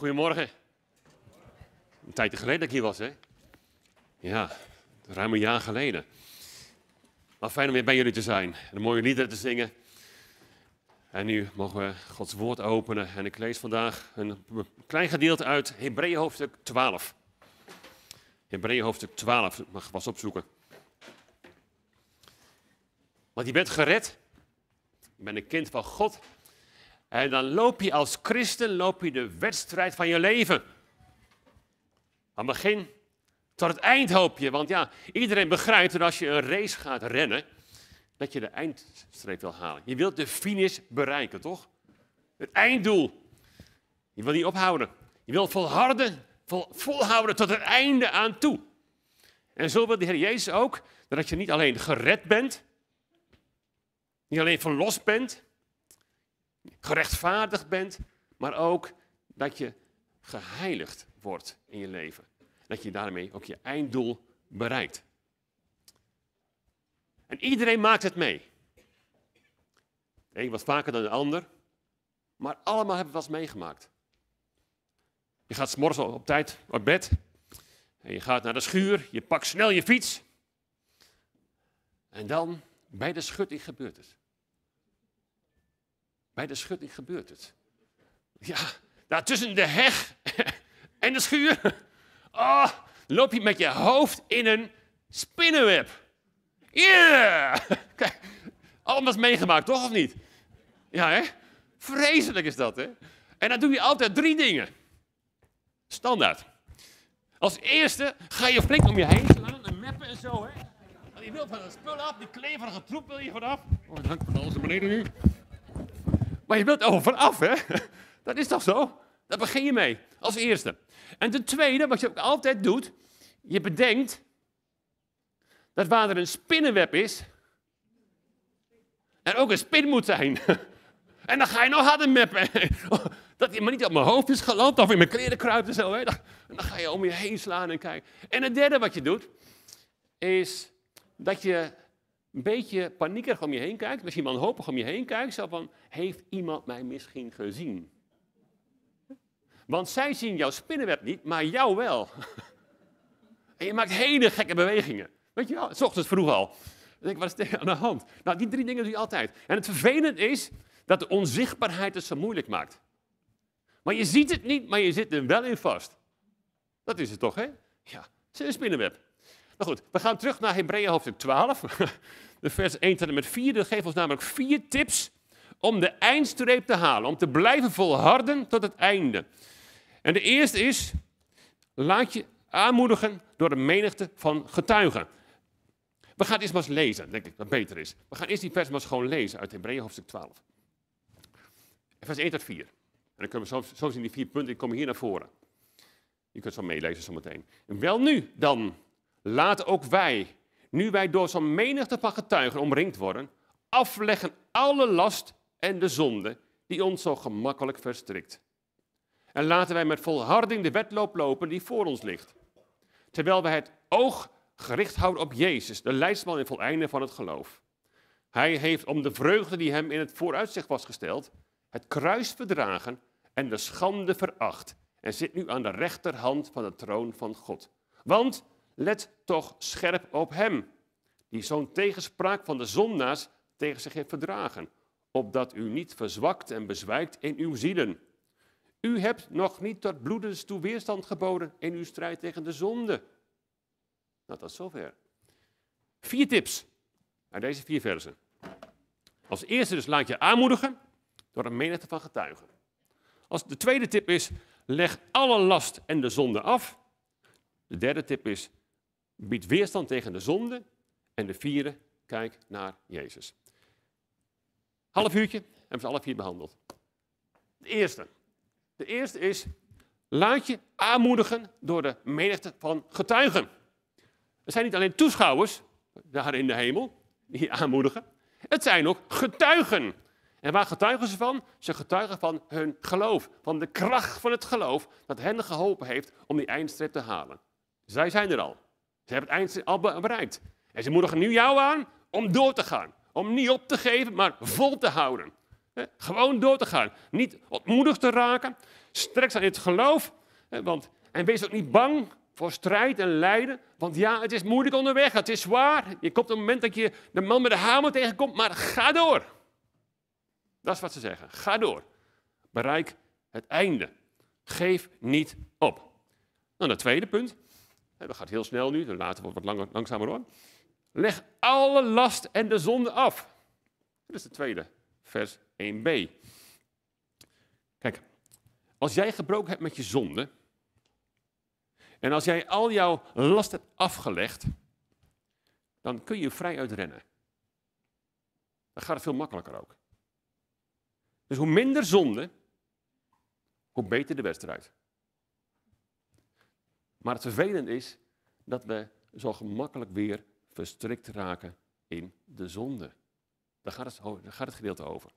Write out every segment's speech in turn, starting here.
Goedemorgen. Een tijdje geleden dat ik hier was, hè? Ja, ruim een jaar geleden. Maar fijn om weer bij jullie te zijn en de mooie liederen te zingen. En nu mogen we Gods woord openen. En ik lees vandaag een klein gedeelte uit Hebreeën hoofdstuk 12. Hebreeën hoofdstuk 12, ik mag pas opzoeken. Want je bent gered. Je bent een kind van God. En dan loop je als christen loop je de wedstrijd van je leven. Van begin tot het eind hoop je. Want ja, iedereen begrijpt dat als je een race gaat rennen, dat je de eindstreep wil halen. Je wilt de finish bereiken, toch? Het einddoel. Je wil niet ophouden. Je wilt volharden, volhouden tot het einde aan toe. En zo wil de Heer Jezus ook dat je niet alleen gered bent, niet alleen verlost bent, gerechtvaardigd bent, maar ook dat je geheiligd wordt in je leven. Dat je daarmee ook je einddoel bereikt. En iedereen maakt het mee. Eén wat vaker dan de ander, maar allemaal hebben we wat meegemaakt. Je gaat s'morgen op tijd uit bed. En je gaat naar de schuur. Je pakt snel je fiets. En dan, bij de schutting gebeurt het. Bij de schutting gebeurt het. Ja, daar tussen de heg en de schuur. Oh, loop je met je hoofd in een spinnenweb. Yeah! Kijk, allemaal meegemaakt, toch of niet? Ja, hè? Vreselijk is dat, hè? En dan doe je altijd drie dingen. Standaard. Als eerste ga je flink om je heen slaan en meppen en zo, hè? Je wilt van dat spul af, die kleverige troep wil je vanaf. Oh, dank hangt van alles naar beneden nu. Maar je wilt over af, hè? Dat is toch zo? Daar begin je mee, als eerste. En ten tweede, wat je ook altijd doet, je bedenkt dat waar er een spinnenweb is, er ook een spin moet zijn. En dan ga je nog harder meppen. Oh, dat je maar niet op mijn hoofd is geland of in mijn kleren kruipt en zo. Hè. En dan ga je om je heen slaan en kijken. En het derde wat je doet, is dat je een beetje paniekerig om je heen kijkt, misschien wanhopig om je heen kijkt, zo van, heeft iemand mij misschien gezien? Want zij zien jouw spinnenweb niet, maar jou wel. En je maakt hele gekke bewegingen. Weet je wel, s ochtends vroeg al. Dan denk ik, wat is er aan de hand? Nou, die drie dingen doe je altijd. En het vervelend is dat de onzichtbaarheid het zo moeilijk maakt. Maar je ziet het niet, maar je zit er wel in vast. Dat is het toch, hè? Ja, het is een spinnenweb. Maar goed, we gaan terug naar Hebreeën hoofdstuk 12. De vers 1 tot en met 4. Dat geeft ons namelijk vier tips om de eindstreep te halen. Om te blijven volharden tot het einde. En de eerste is, laat je aanmoedigen door een menigte van getuigen. We gaan eerst maar eens lezen, denk ik, dat beter is. We gaan eerst die vers maar eens gewoon lezen uit Hebreeën hoofdstuk 12. Vers 1 tot 4. En dan kunnen we zo, zien in die vier punten, die komen hier naar voren. Je kunt zo meelezen zometeen. Wel nu dan, Laat ook wij, nu wij door zo'n menigte van getuigen omringd worden, afleggen alle last en de zonde die ons zo gemakkelijk verstrikt. En laten wij met volharding de wedloop lopen die voor ons ligt. Terwijl wij het oog gericht houden op Jezus, de leidsman en voleinder van het geloof. Hij heeft om de vreugde die hem in het vooruitzicht was gesteld, het kruis verdragen en de schande veracht en zit nu aan de rechterhand van de troon van God. Want Let toch scherp op hem, die zo'n tegenspraak van de zondaars tegen zich heeft verdragen, opdat u niet verzwakt en bezwijkt in uw zielen. U hebt nog niet tot bloedens toe weerstand geboden in uw strijd tegen de zonde. Nou, is zover. Vier tips naar deze vier versen. Als eerste dus laat je aanmoedigen door een menigte van getuigen. Als de tweede tip is, leg alle last en de zonde af. De derde tip is, biedt weerstand tegen de zonde. En de vierde, kijk naar Jezus. Half uurtje hebben ze alle vier behandeld. De eerste. De eerste is je aanmoedigen door de menigte van getuigen. Het zijn niet alleen toeschouwers daar in de hemel die aanmoedigen. Het zijn ook getuigen. En waar getuigen ze van? Ze getuigen van hun geloof, van de kracht van het geloof dat hen geholpen heeft om die eindstrip te halen. Zij zijn er al. Ze hebben het eind al bereikt. En ze moedigen nu jou aan om door te gaan. Om niet op te geven, maar vol te houden. Gewoon door te gaan. Niet ontmoedigd te raken. Strek aan het geloof. Want, en wees ook niet bang voor strijd en lijden. Want ja, het is moeilijk onderweg. Het is zwaar. Je komt op het moment dat je de man met de hamer tegenkomt. Maar ga door. Dat is wat ze zeggen. Ga door. Bereik het einde. Geef niet op. Dan nou, dat tweede punt dat gaat heel snel nu, dan later wordt het wat langzamer hoor. Leg alle last en de zonde af. Dat is de tweede, vers 1b. Kijk, als jij gebroken hebt met je zonde, en als jij al jouw last hebt afgelegd, dan kun je vrij uitrennen. Dan gaat het veel makkelijker ook. Dus hoe minder zonde, hoe beter de wedstrijd. Maar het vervelende is dat we zo gemakkelijk weer verstrikt raken in de zonde. Daar gaat het, daar gaat het gedeelte over.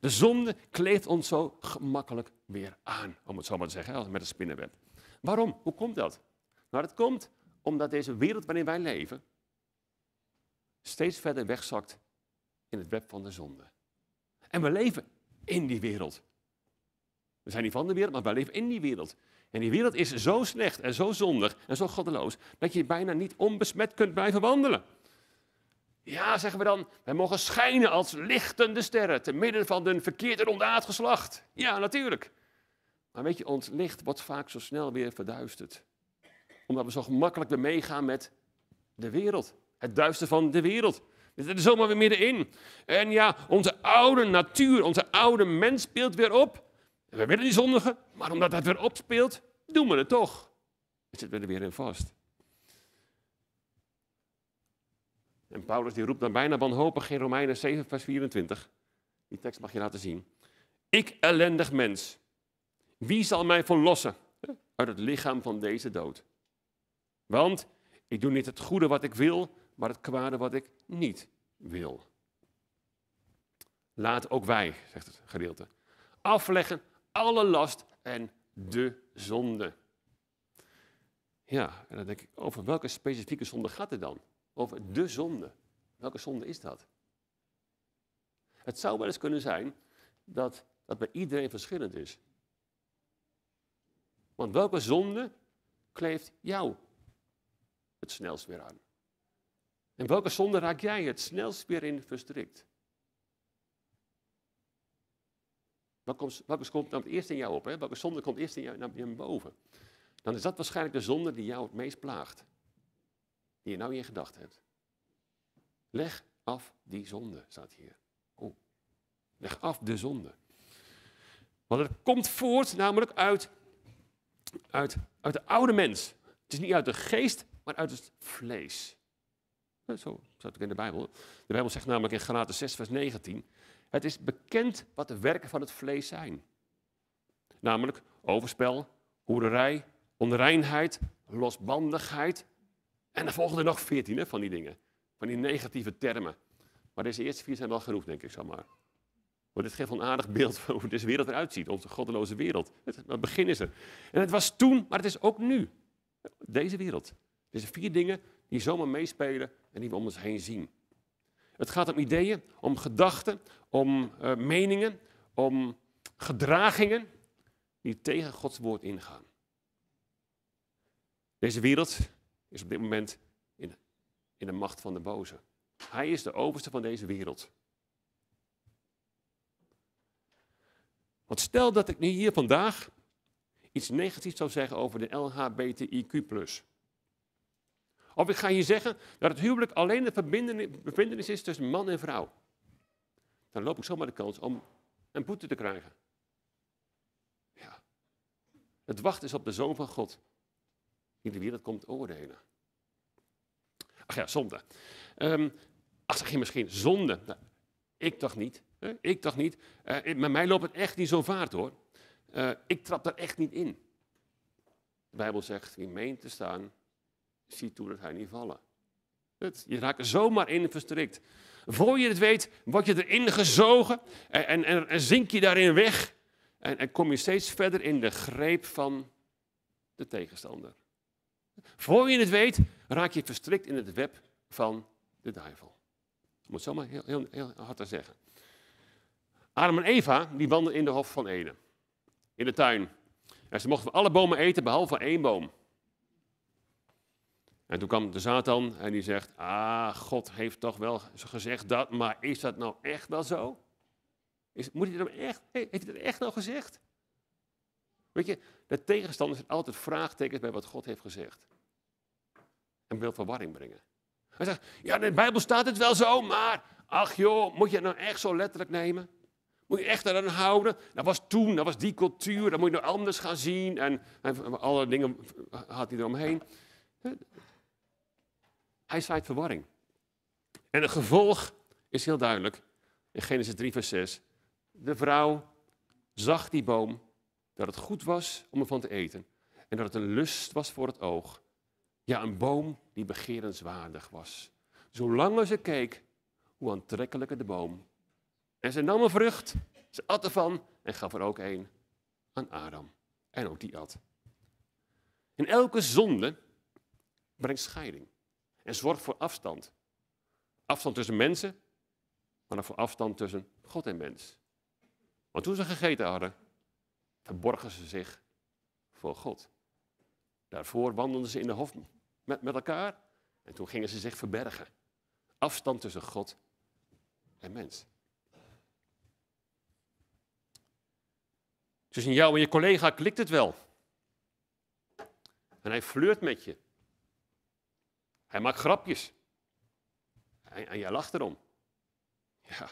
De zonde kleedt ons zo gemakkelijk weer aan, om het zo maar te zeggen, als met een spinnenweb. Waarom? Hoe komt dat? Nou, dat komt omdat deze wereld waarin wij leven steeds verder wegzakt in het web van de zonde. En we leven in die wereld. We zijn niet van de wereld, maar wij leven in die wereld. En die wereld is zo slecht en zo zondig en zo goddeloos dat je bijna niet onbesmet kunt blijven wandelen. Ja, zeggen we dan, wij mogen schijnen als lichtende sterren te midden van een verkeerd en geslacht. Ja, natuurlijk. Maar weet je, ons licht wordt vaak zo snel weer verduisterd. Omdat we zo gemakkelijk weer meegaan met de wereld. Het duister van de wereld. We zitten zomaar weer middenin. En ja, onze oude natuur, onze oude mens speelt weer op we willen niet zondigen, maar omdat dat weer opspeelt, doen we het toch. Dan zitten we er weer in vast. En Paulus die roept dan bijna wanhopig in Romeinen 7, vers 24. Die tekst mag je laten zien. Ik ellendig mens, wie zal mij verlossen uit het lichaam van deze dood? Want ik doe niet het goede wat ik wil, maar het kwade wat ik niet wil. Laat ook wij, zegt het gedeelte, afleggen alle last en de zonde. Ja, en dan denk ik, over welke specifieke zonde gaat het dan? Over de zonde. Welke zonde is dat? Het zou wel eens kunnen zijn dat dat bij iedereen verschillend is. Want welke zonde kleeft jou het snelst weer aan? En welke zonde raak jij het snelst weer in verstrikt? Wat komt, dan komt het eerst in jou op? Hè? Welke zonde komt eerst in jou naar, boven? Dan is dat waarschijnlijk de zonde die jou het meest plaagt. Die je nou in je gedachten hebt. Leg af die zonde, staat hier. Oh. Leg af de zonde. Want het komt voort namelijk uit, uit, uit de oude mens. Het is niet uit de geest, maar uit het vlees. Zo staat het in de Bijbel. De Bijbel zegt namelijk in Galaten 6, vers 19. Het is bekend wat de werken van het vlees zijn. Namelijk overspel, hoererij, onreinheid, losbandigheid. En dan volgen er nog veertien van die dingen. Van die negatieve termen. Maar deze eerste vier zijn wel genoeg, denk ik zomaar. Want dit geeft een aardig beeld van hoe deze wereld eruit ziet. Onze goddeloze wereld. Het, het begin is er. En het was toen, maar het is ook nu. Deze wereld. Deze vier dingen die zomaar meespelen en die we om ons heen zien. Het gaat om ideeën, om gedachten, om eh, meningen, om gedragingen die tegen Gods woord ingaan. Deze wereld is op dit moment in, in de macht van de boze. Hij is de overste van deze wereld. Want stel dat ik nu hier vandaag iets negatiefs zou zeggen over de LHBTIQ. Of ik ga je zeggen dat het huwelijk alleen de verbindenis is tussen man en vrouw. Dan loop ik zomaar de kans om een boete te krijgen. Ja. Het wachten is op de Zoon van God, die de wereld komt oordelen. Ach ja, zonde. Um, ach, zeg je misschien, zonde. Nou, ik dacht niet. Hè? Ik dacht niet. Uh, met mij loopt het echt niet zo vaart hoor. Eh, ik trap daar echt niet in. De Bijbel zegt, wie meent te staan, zie toe dat hij niet vallen. Het, je raakt er zomaar in verstrikt. Voor je het weet, word je erin gezogen en, en, en, zink je daarin weg. En, en kom je steeds verder in de greep van de tegenstander. Voor je het weet, raak je verstrikt in het web van de duivel. Ik moet het zomaar heel, heel, heel hard zeggen. Adam en Eva, die wandelen in de hof van Eden. In de tuin. En ze mochten alle bomen eten, behalve één boom. En toen kwam de Satan en die zegt: Ah, God heeft toch wel gezegd dat, maar is dat nou echt wel zo? Is, moet hij dat nou echt, heeft hij dat echt nou gezegd? Weet je, de tegenstander zet altijd vraagtekens bij wat God heeft gezegd. En wil verwarring brengen. Hij zegt: Ja, in de Bijbel staat het wel zo, maar ach joh, moet je het nou echt zo letterlijk nemen? Moet je echt eraan houden? Dat was toen, dat was die cultuur, dat moet je nou anders gaan zien. En, en alle dingen had hij eromheen. Hij zaait verwarring. En het gevolg is heel duidelijk. In Genesis 3, vers 6. De vrouw zag die boom, dat het goed was om ervan te eten. En dat het een lust was voor het oog. Ja, een boom die begerenswaardig was. Zolang ze keek, hoe aantrekkelijker de boom. En ze nam een vrucht, ze at ervan en gaf er ook een aan Adam. En ook die at. En elke zonde brengt scheiding. En zorg voor afstand. Afstand tussen mensen, maar ook voor afstand tussen God en mens. Want toen ze gegeten hadden, verborgen ze zich voor God. Daarvoor wandelden ze in de hof met, met elkaar en toen gingen ze zich verbergen. Afstand tussen God en mens. Tussen jou en je collega klikt het wel. En hij flirt met je. Hij maakt grapjes. En, jij lacht erom. Ja,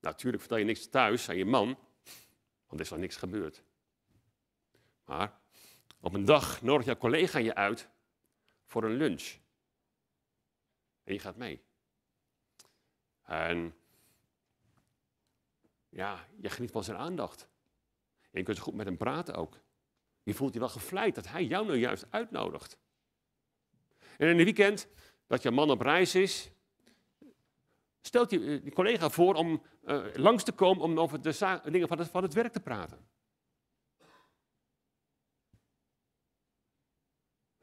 natuurlijk vertel je niks thuis aan je man, want er is nog niks gebeurd. Maar op een dag nodigt jouw collega je uit voor een lunch. En je gaat mee. En ja, je geniet van zijn aandacht. En je kunt goed met hem praten ook. Je voelt je wel gevleid dat hij jou nou juist uitnodigt. En in het weekend dat je man op reis is, stelt je, je eh, collega voor om eh, langs te komen om over de dingen van het, van het werk te praten.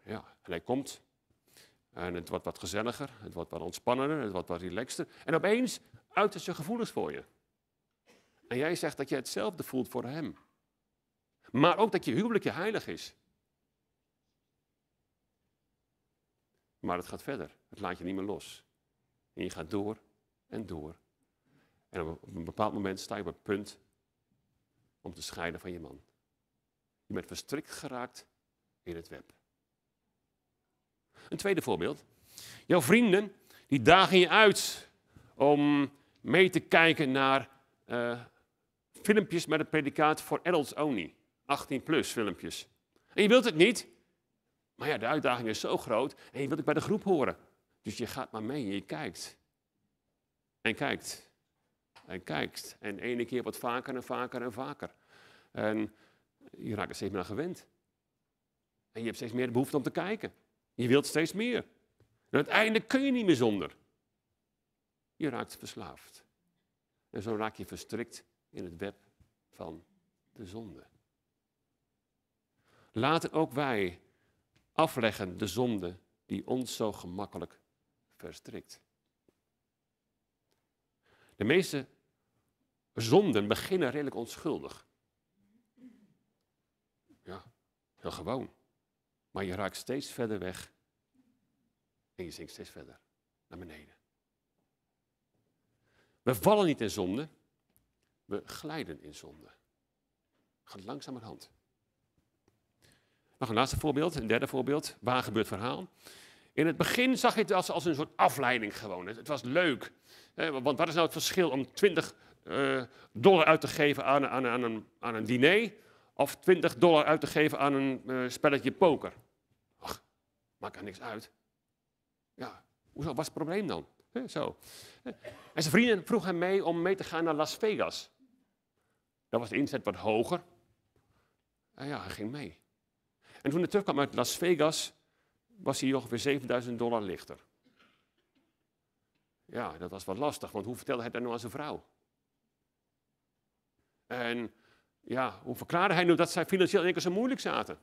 Ja, en hij komt. En het wordt wat gezelliger, het wordt wat ontspannender, het wordt wat relaxter. En opeens uitert zijn gevoelens voor je. En jij zegt dat je hetzelfde voelt voor hem. Maar ook dat je huwelijk je heilig is. Maar het gaat verder. Het laat je niet meer los. En je gaat door en door. En op een bepaald moment sta je op het punt om te scheiden van je man. Je bent verstrikt geraakt in het web. Een tweede voorbeeld. Jouw vrienden die dagen je uit om mee te kijken naar eh, filmpjes met het predicaat voor adults only. 18 plus filmpjes. En je wilt het niet, maar ja, de uitdaging is zo groot en je wilt het bij de groep horen. Dus je gaat maar mee en je kijkt. En kijkt. En kijkt. En ene keer wat vaker en vaker en vaker. En je raakt er steeds meer aan gewend. En je hebt steeds meer de behoefte om te kijken. Je wilt steeds meer. En uiteindelijk kun je niet meer zonder. Je raakt verslaafd. En zo raak je verstrikt in het web van de zonde. Laten ook wij afleggen de zonde die ons zo gemakkelijk verstrikt. De meeste zonden beginnen redelijk onschuldig. Ja, heel gewoon. Maar je raakt steeds verder weg en je zinkt steeds verder naar beneden. We vallen niet in zonde, we glijden in zonde. Gaat langzamerhand. Nog een laatste voorbeeld, een derde voorbeeld. Waar gebeurt verhaal? In het begin zag je het als, als een soort afleiding gewoon. Het, was leuk. want wat is nou het verschil om 20 eh, dollar uit te geven aan, aan, aan, een, aan een diner of 20 dollar uit te geven aan een eh, spelletje poker? maakt er niks uit. Ja, hoezo, wat is het probleem dan? zo. En zijn vrienden vroegen hem mee om mee te gaan naar Las Vegas. Dat was de inzet wat hoger. En ja, hij ging mee. En toen hij terugkwam uit Las Vegas, was hij ongeveer 7000 dollar lichter. Ja, dat was wat lastig, want hoe vertelde hij dat nou aan zijn vrouw? En ja, hoe verklaarde hij nu dat zij financieel in zo moeilijk zaten?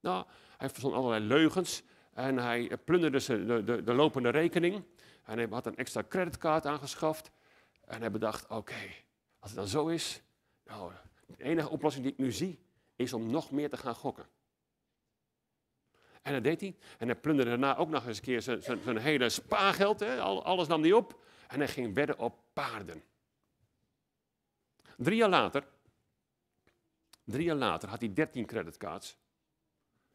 Nou, hij verzon allerlei leugens en hij eh, plunderde de, de, de lopende rekening. En hij had een extra creditcard aangeschaft. En hij bedacht, oké, als het dan zo is, nou, de enige oplossing die ik nu zie, is om nog meer te gaan gokken. En dat deed hij. En hij plunderde daarna ook nog eens een keer zijn, zijn, zijn hele spaargeld. Hè? Alles nam hij op. En hij ging wedden op paarden. Drie jaar later, drie jaar later had hij 13 creditcards.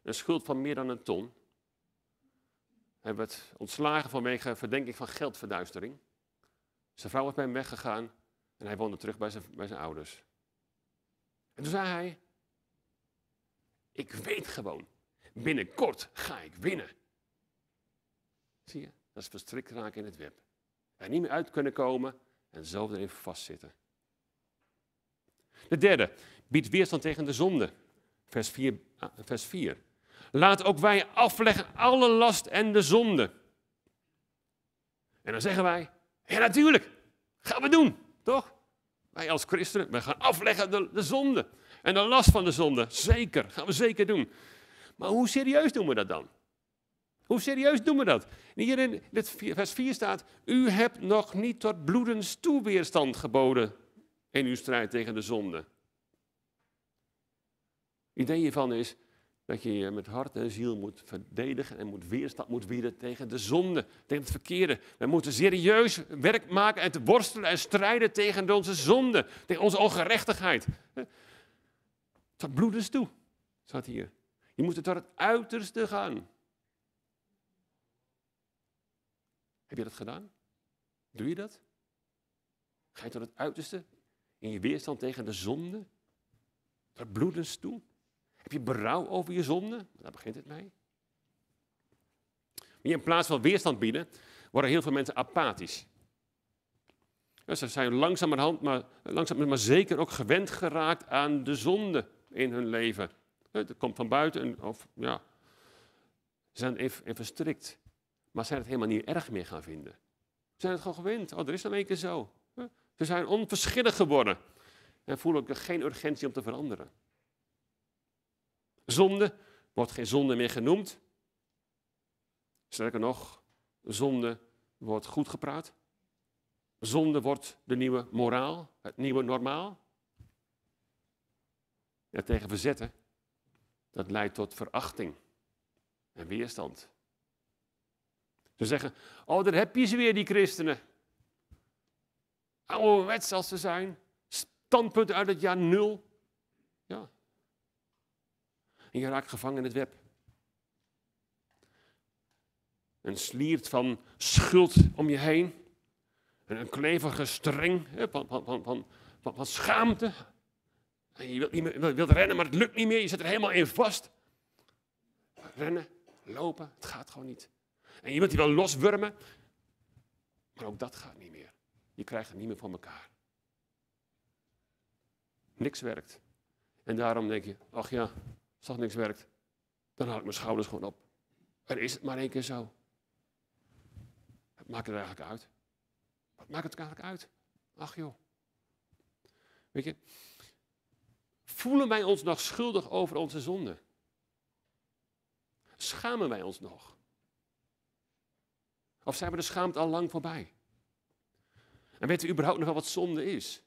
Een schuld van meer dan een ton. Hij werd ontslagen vanwege verdenking van geldverduistering. Zijn vrouw was bij hem weggegaan en hij woonde terug bij zijn, bij zijn ouders. En toen zei hij, ik weet gewoon, binnenkort ga ik winnen. Zie je, dat is verstrikt raken in het web. Er niet meer uit kunnen komen en zelf erin vastzitten. De derde, biedt weerstand tegen de zonde. Vers 4. Ah, vers 4. Laat ook wij afleggen alle last en de zonde. En dan zeggen wij, ja natuurlijk, gaan we doen, toch? Wij als christenen, we gaan afleggen de, de zonde. En de last van de zonde, zeker, gaan we zeker doen. Maar hoe serieus doen we dat dan? Hoe serieus doen we dat? En hier in vers 4 staat, u hebt nog niet tot bloedens toe weerstand geboden in uw strijd tegen de zonde. Het idee hiervan is dat je je met hart en ziel moet verdedigen en moet weerstand moet bieden tegen de zonde, tegen het verkeerde. We moeten serieus werk maken en te worstelen en strijden tegen onze zonde, tegen onze ongerechtigheid. Tot bloedens toe, staat hier. Je moet het tot het uiterste gaan. Heb je dat gedaan? Doe je dat? Ga je tot het uiterste in je weerstand tegen de zonde? Tot bloedens toe? Heb je berouw over je zonde? Daar begint het mee. Maar in plaats van weerstand bieden, worden heel veel mensen apathisch. ze zijn langzamerhand, maar, langzaam maar zeker ook gewend geraakt aan de zonde in hun leven. Het komt van buiten, of ja. Ze zijn even verstrikt. Maar zijn het helemaal niet erg meer gaan vinden. Ze zijn het gewoon gewend. Oh, er is dan een keer zo. Ze zijn onverschillig geworden. En voelen ook geen urgentie om te veranderen. Zonde wordt geen zonde meer genoemd. Sterker nog, zonde wordt goed gepraat. Zonde wordt de nieuwe moraal, het nieuwe normaal tegen verzetten, dat leidt tot verachting en weerstand. Ze zeggen, oh daar heb je ze weer, die christenen. Ouderwets als ze zijn, standpunt uit het jaar nul. Ja. En je raakt gevangen in het web. Een sliert van schuld om je heen. Een, een klevige streng van, van, van, van, van schaamte en je wilt, rennen, maar het lukt niet meer. Je zit er helemaal in vast. Rennen, lopen, het gaat gewoon niet. En je wilt die wel loswurmen, maar ook dat gaat niet meer. Je krijgt het niet meer van elkaar. Niks werkt. En daarom denk je, ach ja, als dat niks werkt, dan haal ik mijn schouders gewoon op. Er is het maar één keer zo. Wat maakt het eigenlijk uit? Wat maakt het eigenlijk uit? Ach joh. Weet je, Voelen wij ons nog schuldig over onze zonde? Schamen wij ons nog? Of zijn we de schaamte al lang voorbij? En weten we überhaupt nog wel wat zonde is?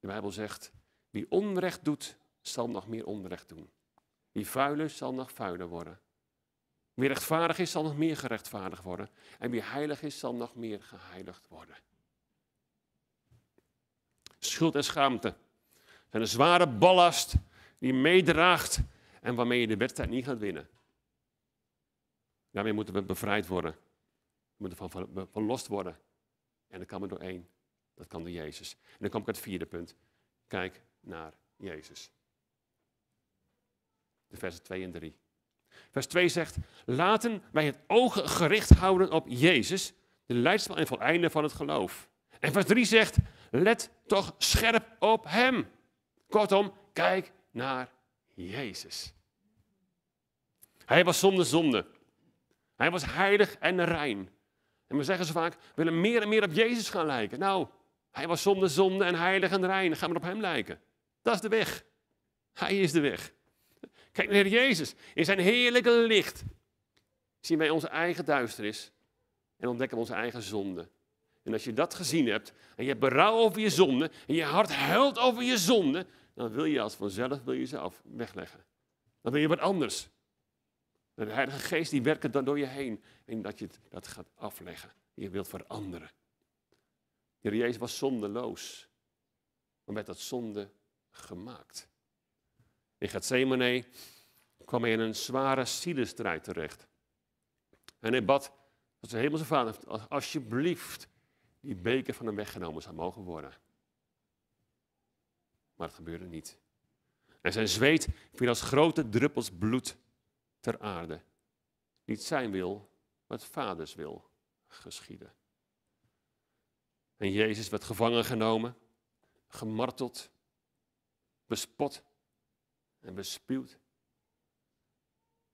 De Bijbel zegt, wie onrecht doet, zal nog meer onrecht doen. Wie vuiler zal nog vuiler worden. Wie rechtvaardig is, zal nog meer gerechtvaardigd worden. En wie heilig is, zal nog meer geheiligd worden schuld en schaamte. Het zijn een zware ballast die meedraagt en waarmee je de wedstrijd niet gaat winnen. Daarmee moeten we bevrijd worden. We moeten van, verlost worden. En dat kan maar door één. Dat kan door Jezus. En dan kom ik het vierde punt. Kijk naar Jezus. De versen 2 en 3. Vers 2 zegt, laten wij het oog gericht houden op Jezus, de leidsman en voleinde van het geloof. En vers 3 zegt, Let toch scherp op Hem. Kortom, kijk naar Jezus. Hij was zonder zonde. Hij was heilig en rein. En we zeggen zo vaak, we willen meer en meer op Jezus gaan lijken. Nou, hij was zonder zonde en heilig en rein. Ga gaan we op hem lijken. Dat is de weg. Hij is de weg. Kijk naar Jezus. In zijn heerlijke licht zien wij onze eigen duisternis en ontdekken we onze eigen zonde. En als je dat gezien hebt en je hebt berouw over je zonde en je hart huilt over je zonde, dan wil je als vanzelf wil je ze wegleggen. Dan wil je wat anders. de Heilige Geest die werkt dan door je heen en dat je het, dat gaat afleggen. Je wilt veranderen. De Jezus was zondeloos, maar werd dat zonde gemaakt. In Gethsemane kwam hij in een zware zielestrijd terecht. En hij bad tot zijn hemelse vader, alsjeblieft, die beker van hem weggenomen zou mogen worden. Maar het gebeurde niet. En zijn zweet viel als grote druppels bloed ter aarde. Niet zijn wil, maar het vaders wil geschieden. En Jezus werd gevangen genomen, gemarteld, bespot en bespield.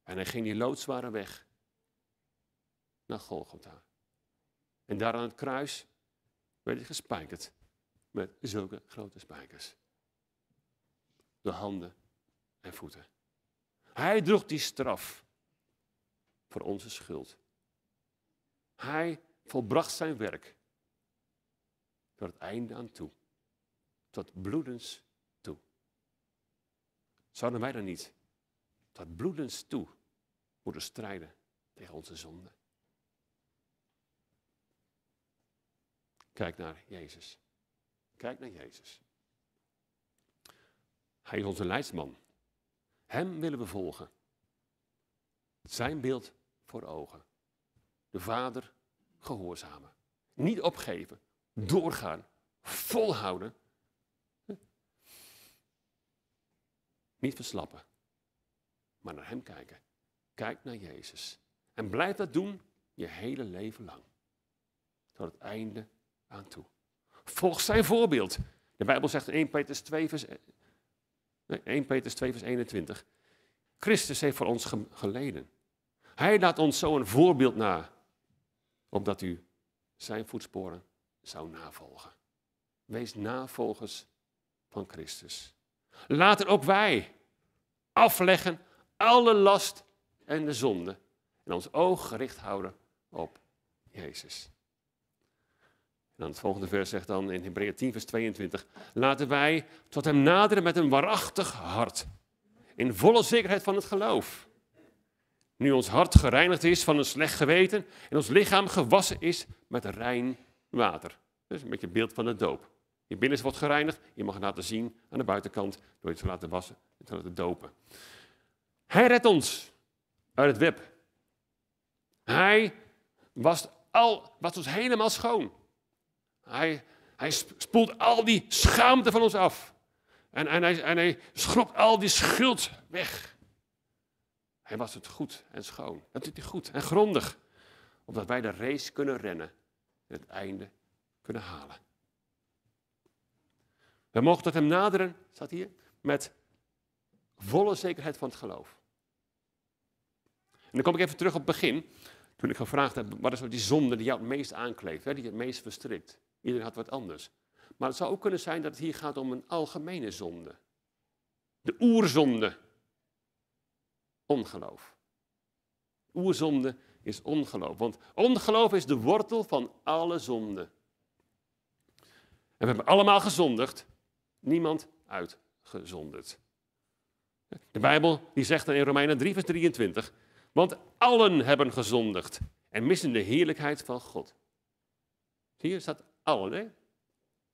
En hij ging die loodzware weg naar Golgotha. En daar aan het kruis hij gespijkerd met zulke grote spijkers. De handen en voeten. Hij droeg die straf voor onze schuld. Hij volbracht zijn werk tot het einde aan toe. Tot bloedens toe. Zouden wij dan niet tot bloedens toe moeten strijden tegen onze zonden? Kijk naar Jezus. Kijk naar Jezus. Hij is onze leidsman. Hem willen we volgen. Zijn beeld voor ogen. De Vader gehoorzamen. Niet opgeven. Doorgaan. Volhouden. Niet verslappen. Maar naar Hem kijken. Kijk naar Jezus. En blijf dat doen je hele leven lang. Tot het einde toe. Volg zijn voorbeeld. De Bijbel zegt in 1 Petrus 2, vers, 1 Petrus 2, vers 21. Christus heeft voor ons geleden. Hij laat ons zo een voorbeeld na, omdat u zijn voetsporen zou navolgen. Wees navolgers van Christus. Laten ook wij afleggen alle last en de zonde en ons oog gericht houden op Jezus. En dan het volgende vers zegt dan in Hebreeën 10, vers 22. Laten wij tot hem naderen met een waarachtig hart. In volle zekerheid van het geloof. Nu ons hart gereinigd is van een slecht geweten en ons lichaam gewassen is met rein water. Dus een beetje beeld van de doop. Je binnenste wordt gereinigd, je mag het laten zien aan de buitenkant door je te laten wassen en te laten dopen. Hij redt ons uit het web. Hij was, al, was ons helemaal schoon. Hij, hij spoelt al die schaamte van ons af. En, en, hij, en hij schropt al die schuld weg. Hij was het goed en schoon. Dat doet hij goed en grondig. Opdat wij de race kunnen rennen en het einde kunnen halen. We mogen tot hem naderen, staat hier, met volle zekerheid van het geloof. En dan kom ik even terug op het begin, toen ik gevraagd heb, wat is nou die zonde die jou het meest aankleeft, hè, die je het meest verstrikt? Iedereen had wat anders. Maar het zou ook kunnen zijn dat het hier gaat om een algemene zonde. De oerzonde. Ongeloof. Oerzonde is ongeloof. Want ongeloof is de wortel van alle zonden. En we hebben allemaal gezondigd. Niemand uitgezonderd. De Bijbel die zegt dan in Romeinen 3, vers 23. Want allen hebben gezondigd en missen de heerlijkheid van God. Hier staat Allen, hè?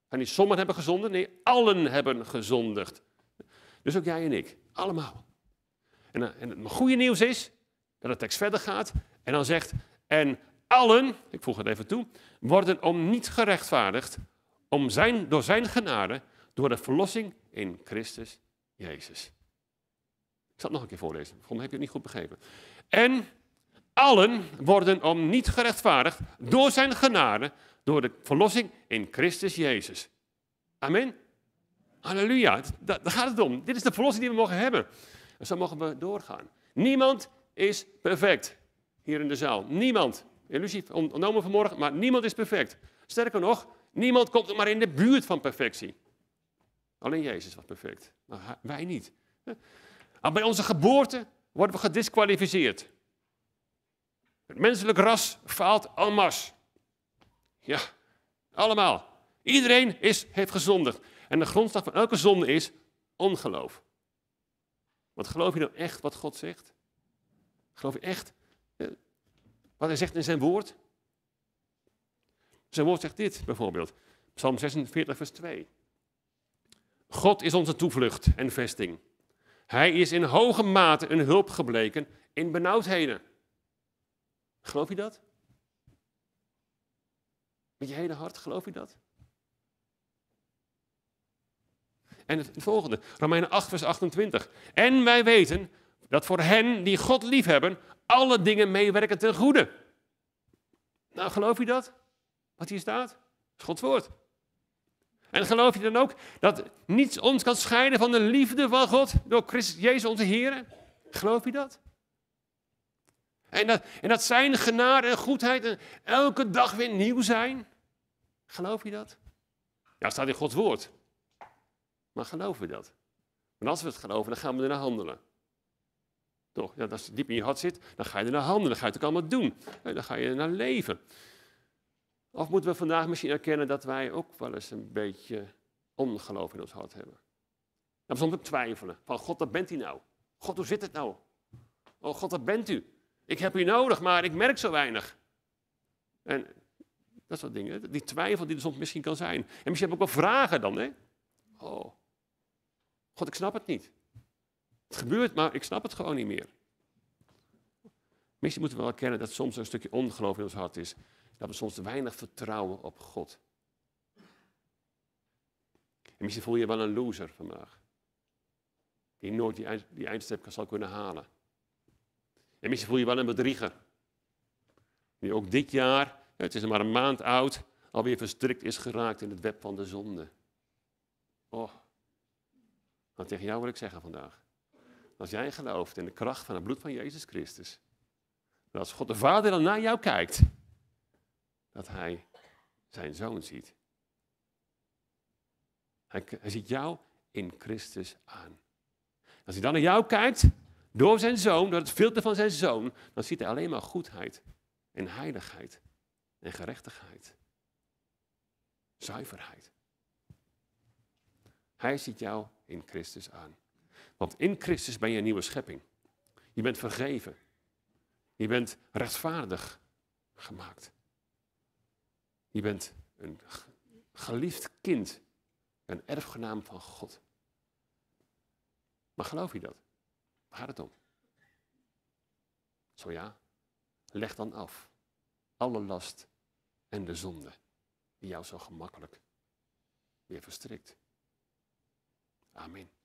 En niet sommigen hebben gezondigd, nee, allen hebben gezondigd. Dus ook jij en ik, allemaal. En, eh, en het goede nieuws is dat de tekst verder gaat en dan zegt: En allen, ik voeg het even toe, worden om niet gerechtvaardigd, om zijn, door zijn genade, door de verlossing in Christus Jezus. Ik zal het nog een keer voorlezen, volgens heb je het niet goed begrepen. En allen worden om niet gerechtvaardigd, door zijn genade, door de verlossing in Christus Jezus. Amen. Halleluja, daar gaat het om. Dit is de verlossing die we mogen hebben. En zo mogen we doorgaan. Niemand is perfect hier in de zaal. Niemand. Illusie ontnomen vanmorgen, maar niemand is perfect. Sterker nog, niemand komt maar in de buurt van perfectie. Alleen Jezus was perfect, maar wij niet. Maar bij onze geboorte worden we gedisqualificeerd. Het menselijk ras faalt en masse. Ja, allemaal. Iedereen is, heeft gezondigd. En de grondslag van elke zonde is ongeloof. Want geloof je nou echt wat God zegt? Geloof je echt eh, wat hij zegt in zijn woord? Zijn woord zegt dit bijvoorbeeld. Psalm 46, vers 2. God is onze toevlucht en vesting. Hij is in hoge mate een hulp gebleken in benauwdheden. Geloof je dat? Met je hele hart, geloof je dat? En het volgende, Romeinen 8, vers 28. En wij weten dat voor hen die God liefhebben, alle dingen meewerken ten goede. Nou, geloof je dat? Wat hier staat? is Gods woord. En geloof je dan ook dat niets ons kan scheiden van de liefde van God door Christus Jezus onze Heer? Geloof je dat? En dat, en dat zijn genade en goedheid en elke dag weer nieuw zijn. Geloof je dat? Ja, staat in Gods woord. Maar geloven we dat? Want als we het geloven, dan gaan we er naar handelen. Toch? Ja, als het diep in je hart zit, dan ga je er naar handelen. Dan ga je het ook allemaal doen. Dan ga je er naar leven. Of moeten we vandaag misschien erkennen dat wij ook wel eens een beetje ongeloof in ons hart hebben? Dat we soms ook twijfelen. Van God, dat bent u nou. God, hoe zit het nou? Oh God, dat bent u. Ik heb u nodig, maar ik merk zo weinig. En dat soort dingen. Die twijfel die er soms misschien kan zijn. En misschien heb ik ook wel vragen dan, hè? Oh, God, ik snap het niet. Het gebeurt, maar ik snap het gewoon niet meer. Misschien moeten we wel erkennen dat soms een stukje ongeloof in ons hart is. Dat we soms weinig vertrouwen op God. En misschien voel je je wel een loser vandaag. Die nooit die, eind, die eindstep zal kunnen halen. En misschien voel je wel een bedrieger. Die ook dit jaar, het is maar een maand oud, alweer verstrikt is geraakt in het web van de zonde. Oh, wat tegen jou wil ik zeggen vandaag. Als jij gelooft in de kracht van het bloed van Jezus Christus. Dat als God de Vader dan naar jou kijkt, dat hij zijn zoon ziet. hij ziet jou in Christus aan. Als hij dan naar jou kijkt, door zijn zoon, door het filter van zijn zoon, dan ziet hij alleen maar goedheid en heiligheid en gerechtigheid. Zuiverheid. Hij ziet jou in Christus aan. Want in Christus ben je een nieuwe schepping. Je bent vergeven. Je bent rechtvaardig gemaakt. Je bent een geliefd kind, een erfgenaam van God. Maar geloof je dat? Waar gaat het om? Zo ja, leg dan af alle last en de zonde die jou zo gemakkelijk weer verstrikt. Amen.